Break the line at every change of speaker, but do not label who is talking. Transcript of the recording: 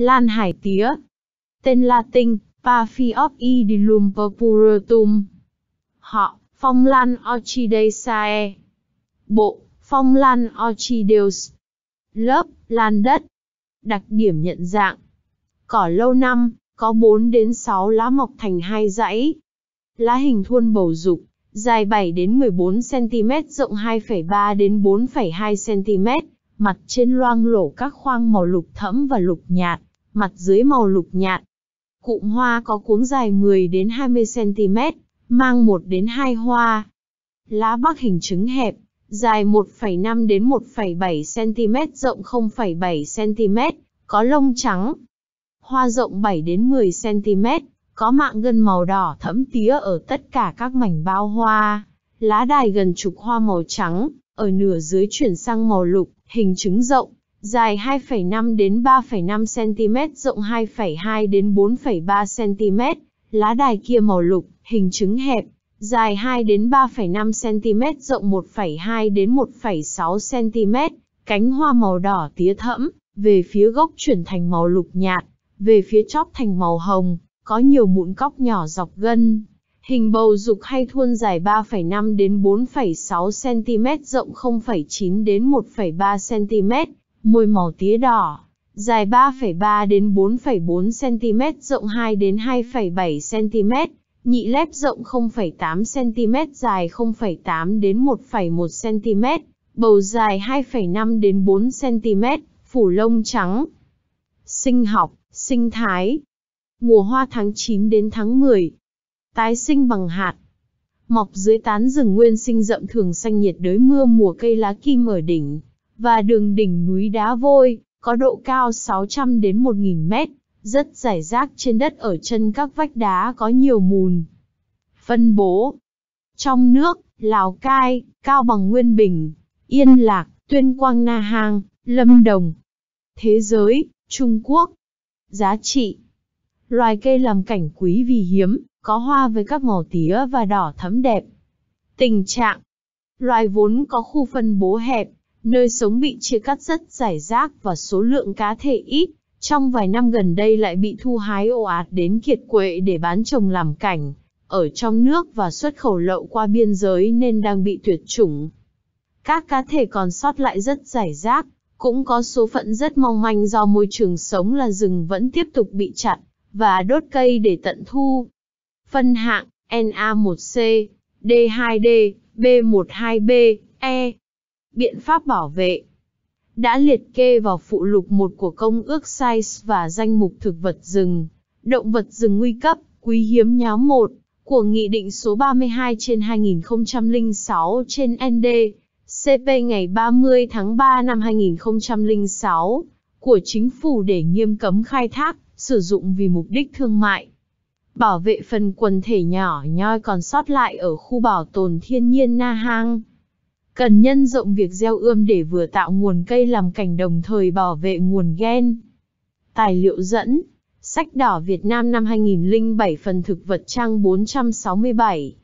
Lan hải tía. Tên Latin, Paphiopidilum purpuratum. Họ, phong lan Orchidaceae. Bộ, phong lan Orchideus. Lớp, lan đất. Đặc điểm nhận dạng. Cỏ lâu năm, có 4 đến 6 lá mọc thành hai dãy. Lá hình thuôn bầu dục, dài 7 đến 14 cm, rộng 2,3 đến 4,2 cm, mặt trên loang lổ các khoang màu lục thẫm và lục nhạt mặt dưới màu lục nhạt. Cụm hoa có cuống dài 10 đến 20 cm, mang 1 đến 2 hoa. Lá bắc hình trứng hẹp, dài 1,5 đến 1,7 cm, rộng 0,7 cm, có lông trắng. Hoa rộng 7 đến 10 cm, có mạng gân màu đỏ thẫm tía ở tất cả các mảnh bao hoa. Lá đài gần trục hoa màu trắng, ở nửa dưới chuyển sang màu lục, hình trứng rộng, dài 2,5 đến 3,5 cm, rộng 2,2 đến 4,3 cm, lá đài kia màu lục, hình trứng hẹp, dài 2 đến 3,5 cm, rộng 1,2 đến 1,6 cm, cánh hoa màu đỏ tía thẫm, về phía gốc chuyển thành màu lục nhạt, về phía chóp thành màu hồng, có nhiều mụn cóc nhỏ dọc gân. Hình bầu dục hay thuôn dài 3,5 đến 4,6 cm, rộng 0,9 đến 1,3 cm, môi màu tía đỏ, dài 3,3 đến 4,4 cm, rộng 2 đến 2,7 cm, nhị lép rộng 0,8 cm, dài 0,8 đến 1,1 cm, bầu dài 2,5 đến 4 cm, phủ lông trắng. Sinh học, sinh thái. Mùa hoa tháng 9 đến tháng 10. Tái sinh bằng hạt. Mọc dưới tán rừng nguyên sinh rậm thường xanh nhiệt đới mưa mùa cây lá kim ở đỉnh, và đường đỉnh núi đá vôi, có độ cao 600 đến 1.000 mét, rất rải rác trên đất ở chân các vách đá có nhiều mùn. Phân bố Trong nước, Lào Cai, Cao Bằng Nguyên Bình, Yên Lạc, Tuyên Quang Na Hàng, Lâm Đồng. Thế giới, Trung Quốc. Giá trị Loài cây làm cảnh quý vì hiếm, có hoa với các màu tía và đỏ thấm đẹp. Tình trạng Loài vốn có khu phân bố hẹp, Nơi sống bị chia cắt rất rải rác và số lượng cá thể ít, trong vài năm gần đây lại bị thu hái ồ ạt đến kiệt quệ để bán trồng làm cảnh, ở trong nước và xuất khẩu lậu qua biên giới nên đang bị tuyệt chủng. Các cá thể còn sót lại rất rải rác, cũng có số phận rất mong manh do môi trường sống là rừng vẫn tiếp tục bị chặt và đốt cây để tận thu. Phân hạng NA1C, D2D, B12B, biện pháp bảo vệ. Đã liệt kê vào phụ lục 1 của công ước size và danh mục thực vật rừng, động vật rừng nguy cấp, quý hiếm nháo 1 của Nghị định số 32 trên 2006 trên ND, CP ngày 30 tháng 3 năm 2006 của chính phủ để nghiêm cấm khai thác, sử dụng vì mục đích thương mại. Bảo vệ phần quần thể nhỏ nhoi còn sót lại ở khu bảo tồn thiên nhiên Na Hang, Cần nhân rộng việc gieo ươm để vừa tạo nguồn cây làm cảnh đồng thời bảo vệ nguồn gen. Tài liệu dẫn, sách đỏ Việt Nam năm 2007 phần thực vật trang 467.